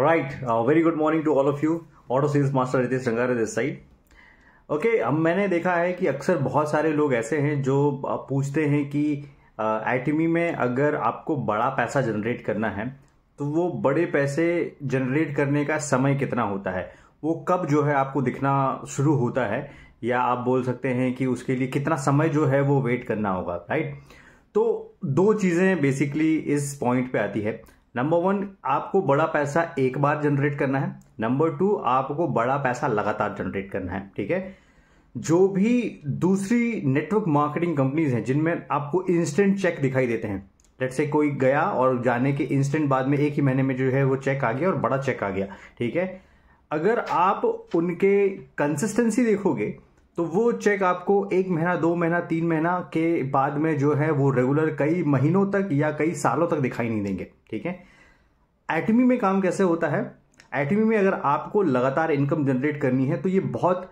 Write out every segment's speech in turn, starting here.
right very good morning to all of you auto sales master Ritesh Rangare this side okay अब मैंने देखा है कि अक्सर बहुत सारे लोग ऐसे हैं जो पूछते हैं कि आईटीमी में अगर आपको बड़ा पैसा जनरेट करना है तो वो बड़े पैसे जनरेट करने का समय कितना होता है वो कब जो है आपको दिखना शुरू होता है या आप बोल सकते हैं कि उसके लिए कितना समय जो है वो वेट करना होगा राइट तो दो चीज़ें बेसिकली इस पॉइंट पे आती है नंबर वन आपको बड़ा पैसा एक बार जनरेट करना है नंबर टू आपको बड़ा पैसा लगातार जनरेट करना है ठीक है जो भी दूसरी नेटवर्क मार्केटिंग कंपनीज हैं जिनमें आपको इंस्टेंट चेक दिखाई देते हैं लेट से कोई गया और जाने के इंस्टेंट बाद में एक ही महीने में जो है वो चेक आ गया और बड़ा चेक आ गया ठीक है अगर आप उनके कंसिस्टेंसी देखोगे तो वो चेक आपको एक महीना दो महीना तीन महीना के बाद में जो है वो रेगुलर कई महीनों तक या कई सालों तक दिखाई नहीं देंगे ठीक है एटमी में काम कैसे होता है एटमी में अगर आपको लगातार इनकम जनरेट करनी है तो ये बहुत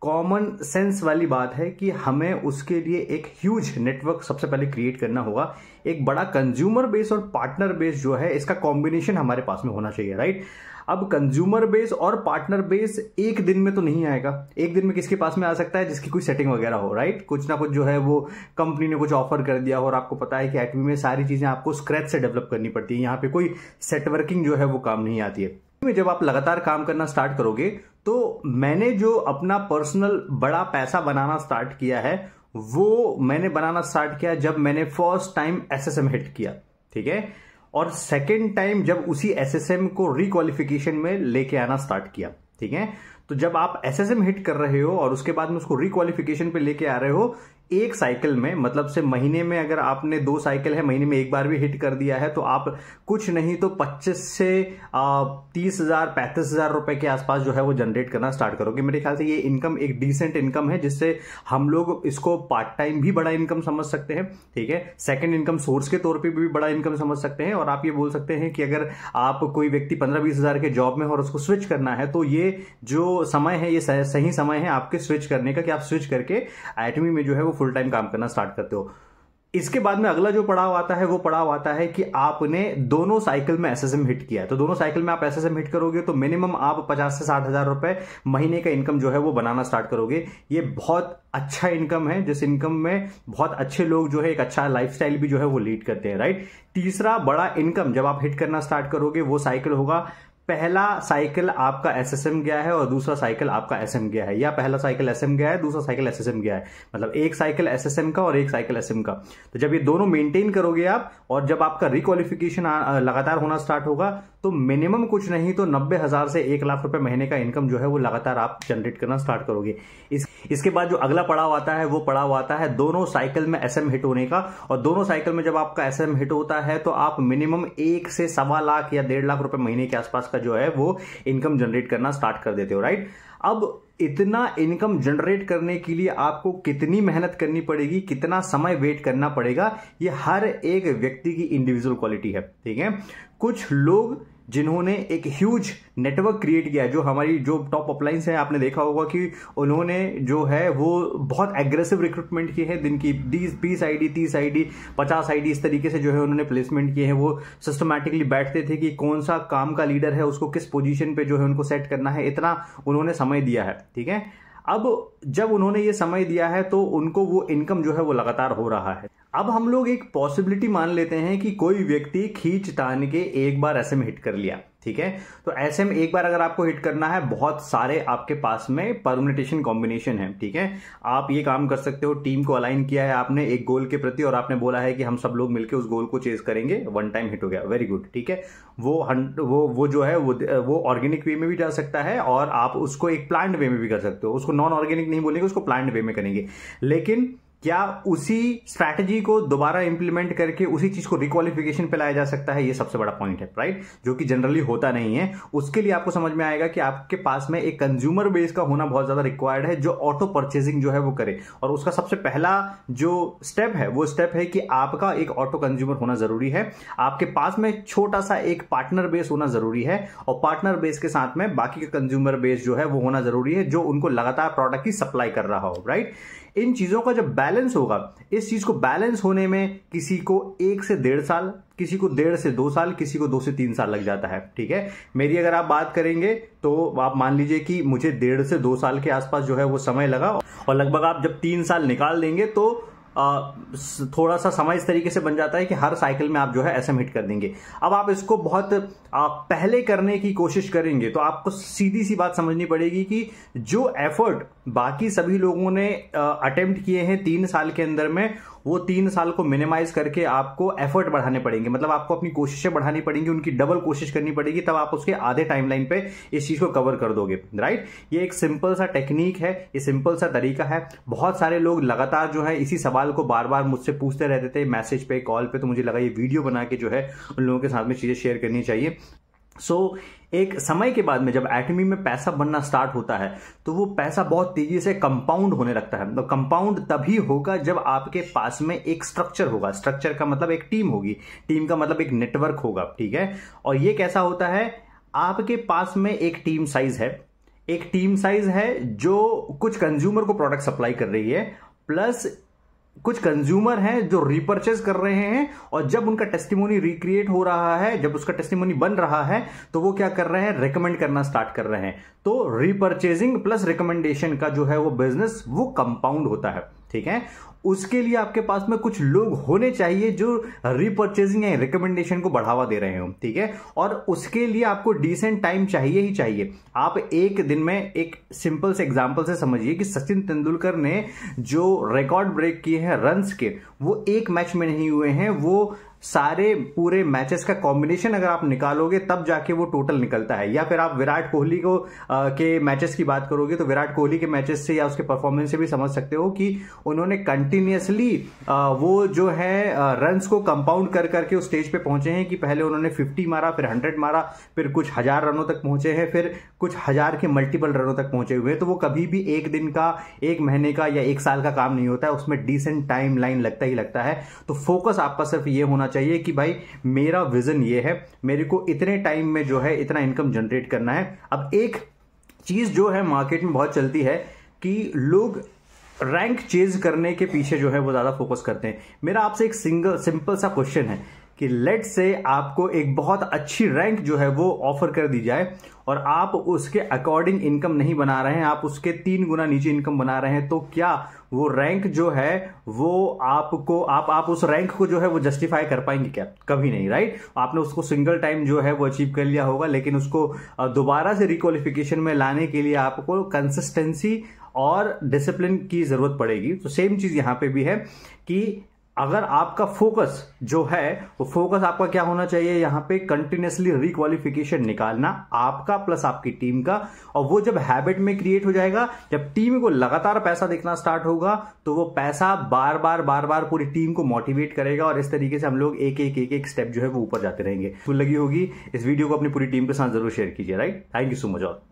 कॉमन सेंस वाली बात है कि हमें उसके लिए एक ह्यूज नेटवर्क सबसे पहले क्रिएट करना होगा एक बड़ा कंज्यूमर बेस और पार्टनर बेस जो है इसका कॉम्बिनेशन हमारे पास में होना चाहिए राइट अब कंज्यूमर बेस और पार्टनर बेस एक दिन में तो नहीं आएगा एक दिन में किसके पास में आ सकता है जिसकी कोई सेटिंग वगैरह हो राइट कुछ ना कुछ जो है वो कंपनी ने कुछ ऑफर कर दिया हो और आपको पता है कि एटमी में सारी चीजें आपको स्क्रैच से डेवलप करनी पड़ती है यहाँ पे कोई सेटवर्किंग जो है वो काम नहीं आती है में जब आप लगातार काम करना स्टार्ट करोगे तो मैंने जो अपना पर्सनल बड़ा पैसा बनाना स्टार्ट किया है वो मैंने बनाना स्टार्ट किया जब मैंने फर्स्ट टाइम एसएसएम हिट किया ठीक है और सेकेंड टाइम जब उसी एसएसएम को रिक्वालिफिकेशन में लेके आना स्टार्ट किया ठीक है तो जब आप एस हिट कर रहे हो और उसके बाद में उसको रिक्वालिफिकेशन पे लेके आ रहे हो एक साइकिल में मतलब से महीने में अगर आपने दो साइकिल है महीने में एक बार भी हिट कर दिया है तो आप कुछ नहीं तो 25 से तीस हजार पैंतीस हजार रुपए के आसपास जो है वो जनरेट करना स्टार्ट करोगे मेरे ख्याल से ये इनकम एक डिसेंट इनकम है जिससे हम लोग इसको पार्ट टाइम भी बड़ा इनकम समझ सकते हैं ठीक है सेकेंड इनकम सोर्स के तौर पर भी बड़ा इनकम समझ सकते हैं और आप ये बोल सकते हैं कि अगर आप कोई व्यक्ति पंद्रह बीस हजार के जॉब में और उसको स्विच करना है तो ये जो समय है ये सही समय है आपके स्विच करने का कि आप स्विच करके आईटीमी में जो है वो फुल टाइम काम करना स्टार्ट करते हो इसके बाद में अगला जो पड़ाव आता है वो पड़ाव आता है कि आपने दोनों साइकिल में एसएसएम हिट किया है तो दोनों साइकिल में आप एसएसएम हिट करोगे तो मिनिमम आप पचास से साठ हजार रुपए महीने का इनकम जो है वो बनाना स्टार्ट करोगे ये बहुत अच्छा इनकम है जिस इनकम में बहुत अच्छे लोग जो है एक अच्छा लाइफ भी जो है वो लीड करते हैं राइट तीसरा बड़ा इनकम जब आप हिट करना स्टार्ट करोगे वो साइकिल होगा पहला साइकिल आपका एस गया है और दूसरा साइकिल आपका एस गया है या पहला साइकिल एस गया है दूसरा साइकिल एस गया है मतलब एक साइकिल एस का और एक साइकिल एस का तो जब ये दोनों मेंटेन करोगे आप और जब आपका रिक्वालिफिकेशन लगातार होना स्टार्ट होगा तो मिनिमम कुछ नहीं तो नब्बे हज़ार से एक लाख रुपए महीने का इनकम जो है वो लगातार आप जनरेट करना स्टार्ट करोगे इस इसके बाद जो अगला पड़ाव आता है वो पड़ाव आता है दोनों साइकिल में एसएम हिट होने का और दोनों साइकिल में जब आपका एसएम हिट होता है तो आप मिनिमम एक से सवा लाख या डेढ़ लाख रुपए महीने के आसपास का जो है वो इनकम जनरेट करना स्टार्ट कर देते हो राइट अब इतना इनकम जनरेट करने के लिए आपको कितनी मेहनत करनी पड़ेगी कितना समय वेट करना पड़ेगा ये हर एक व्यक्ति की इंडिविजुअल क्वालिटी है ठीक है कुछ लोग जिन्होंने एक ह्यूज नेटवर्क क्रिएट किया जो हमारी जो टॉप अपलाइंस हैं आपने देखा होगा कि उन्होंने जो है वो बहुत एग्रेसिव रिक्रूटमेंट किए हैं दिन की बीस बीस आई डी तीस आई डी पचास आई डी इस तरीके से जो है उन्होंने प्लेसमेंट किए हैं वो सिस्टमेटिकली बैठते थे कि कौन सा काम का लीडर है उसको किस पोजिशन पर जो है उनको सेट करना है इतना उन्होंने समय दिया है ठीक है अब जब उन्होंने ये समय दिया है तो उनको वो इनकम जो है वो लगातार हो रहा है अब हम लोग एक पॉसिबिलिटी मान लेते हैं कि कोई व्यक्ति खींच टान के एक बार ऐसे में हिट कर लिया ठीक है तो ऐसे में एक बार अगर आपको हिट करना है बहुत सारे आपके पास में परम्यूटेशन कॉम्बिनेशन है ठीक है आप ये काम कर सकते हो टीम को अलाइन किया है आपने एक गोल के प्रति और आपने बोला है कि हम सब लोग मिलकर उस गोल को चेज करेंगे वन टाइम हिट हो गया वेरी गुड ठीक है वो वो वो जो है वो वो ऑर्गेनिक वे में भी जा सकता है और आप उसको एक प्लांट वे में भी कर सकते हो उसको नॉन ऑर्गेनिक नहीं बोलेंगे उसको प्लांट वे में करेंगे लेकिन क्या उसी स्ट्रैटेजी को दोबारा इंप्लीमेंट करके उसी चीज को रिक्वालिफिकेशन पे लाया जा सकता है ये सबसे बड़ा पॉइंट है राइट जो कि जनरली होता नहीं है उसके लिए आपको समझ में आएगा कि आपके पास में एक कंज्यूमर बेस का होना बहुत ज्यादा रिक्वायर्ड है जो ऑटो परचेजिंग जो है वो करे और उसका सबसे पहला जो स्टेप है वो स्टेप है कि आपका एक ऑटो कंज्यूमर होना जरूरी है आपके पास में छोटा सा एक पार्टनर बेस होना जरूरी है और पार्टनर बेस के साथ में बाकी का कंज्यूमर बेस जो है वो होना जरूरी है जो उनको लगातार प्रोडक्ट की सप्लाई कर रहा हो राइट इन चीजों का जब बैलेंस होगा इस चीज को बैलेंस होने में किसी को एक से डेढ़ साल किसी को डेढ़ से दो साल किसी को दो से तीन साल लग जाता है ठीक है मेरी अगर आप बात करेंगे तो आप मान लीजिए कि मुझे डेढ़ से दो साल के आसपास जो है वो समय लगा और लगभग आप जब तीन साल निकाल देंगे तो थोड़ा सा समय इस तरीके से बन जाता है कि हर साइकिल में आप जो है ऐसे हिट कर देंगे अब आप इसको बहुत पहले करने की कोशिश करेंगे तो आपको सीधी सी बात समझनी पड़ेगी कि जो एफर्ट बाकी सभी लोगों ने अटेम्प्ट किए हैं तीन साल के अंदर में वो तीन साल को मिनिमाइज करके आपको एफर्ट बढ़ाने पड़ेंगे मतलब आपको अपनी कोशिशें बढ़ानी पड़ेंगी उनकी डबल कोशिश करनी पड़ेगी तब आप उसके आधे टाइमलाइन पे इस चीज को कवर कर दोगे राइट ये एक सिंपल सा टेक्निक है ये सिंपल सा तरीका है बहुत सारे लोग लगातार जो है इसी सवाल सवाल को बार बार मुझसे पूछते रहते थे मैसेज पे कॉल पे तो मुझे लगा ये वीडियो बना के जो है उन लोगों के साथ में चीज़ें शेयर करनी चाहिए सो so, एक समय के बाद में जब एटमी में पैसा बनना स्टार्ट होता है तो वो पैसा बहुत तेजी से कंपाउंड होने लगता है तो कंपाउंड तभी होगा जब आपके पास में एक स्ट्रक्चर होगा स्ट्रक्चर का मतलब एक टीम होगी टीम का मतलब एक नेटवर्क होगा ठीक है और ये कैसा होता है आपके पास में एक टीम साइज है एक टीम साइज है जो कुछ कंज्यूमर को प्रोडक्ट सप्लाई कर रही है प्लस कुछ कंज्यूमर हैं जो रिपर्चेज कर रहे हैं और जब उनका टेस्टिमोनी रिक्रिएट हो रहा है जब उसका टेस्टिमोनी बन रहा है तो वो क्या कर रहे हैं रिकमेंड करना स्टार्ट कर रहे हैं तो रिपर्चेजिंग प्लस रिकमेंडेशन का जो है वो बिजनेस वो कंपाउंड होता है ठीक है उसके लिए आपके पास में कुछ लोग होने चाहिए जो रिपर्चेजिंग या रिकमेंडेशन को बढ़ावा दे रहे हो ठीक है और उसके लिए आपको डिसेंट टाइम चाहिए ही चाहिए आप एक दिन में एक सिंपल से एग्जांपल से समझिए कि सचिन तेंदुलकर ने जो रिकॉर्ड ब्रेक किए हैं रन्स के वो एक मैच में नहीं हुए हैं वो सारे पूरे मैचेस का कॉम्बिनेशन अगर आप निकालोगे तब जाके वो टोटल निकलता है या फिर आप विराट कोहली को आ, के मैचेस की बात करोगे तो विराट कोहली के मैचेस से या उसके परफॉर्मेंस से भी समझ सकते हो कि उन्होंने कंटिन्यूसली वो जो है रन्स को कंपाउंड कर करके उस स्टेज पे पहुंचे हैं कि पहले उन्होंने फिफ्टी मारा फिर हंड्रेड मारा फिर कुछ हजार रनों तक पहुंचे हैं फिर कुछ हजार के मल्टीपल रनों तक पहुंचे हुए हैं तो वो कभी भी एक दिन का एक महीने का या एक साल का काम नहीं होता है उसमें डिसेंट टाइम लाइन लगता ही लगता है तो फोकस आपका सिर्फ ये होना चाहिए कि भाई मेरा विजन ये है मेरे को इतने टाइम में जो है इतना इनकम जनरेट करना है अब एक चीज जो है मार्केट में बहुत चलती है कि लोग रैंक चेज करने के पीछे जो है वो ज्यादा फोकस करते हैं मेरा आपसे एक सिंगल सिंपल सा क्वेश्चन है कि लेट से आपको एक बहुत अच्छी रैंक जो है वो ऑफर कर दी जाए और आप उसके अकॉर्डिंग इनकम नहीं बना रहे हैं आप उसके तीन गुना नीचे इनकम बना रहे हैं तो क्या वो रैंक जो है वो आपको आप आप उस रैंक को जो है वो जस्टिफाई कर पाएंगे क्या कभी नहीं राइट आपने उसको सिंगल टाइम जो है वो अचीव कर लिया होगा लेकिन उसको दोबारा से रिक्वालिफिकेशन में लाने के लिए आपको कंसिस्टेंसी और डिसिप्लिन की जरूरत पड़ेगी तो सेम चीज यहां पे भी है कि अगर आपका फोकस जो है वो फोकस आपका क्या होना चाहिए यहाँ पे कंटिन्यूसली रिक्वालिफिकेशन निकालना आपका प्लस आपकी टीम का और वो जब हैबिट में क्रिएट हो जाएगा जब टीम को लगातार पैसा देखना स्टार्ट होगा तो वो पैसा बार बार बार बार पूरी टीम को मोटिवेट करेगा और इस तरीके से हम लोग एक एक एक एक स्टेप जो है वो ऊपर जाते रहेंगे तो लगी होगी इस वीडियो को अपनी पूरी टीम के साथ जरूर शेयर कीजिए right thank you so much all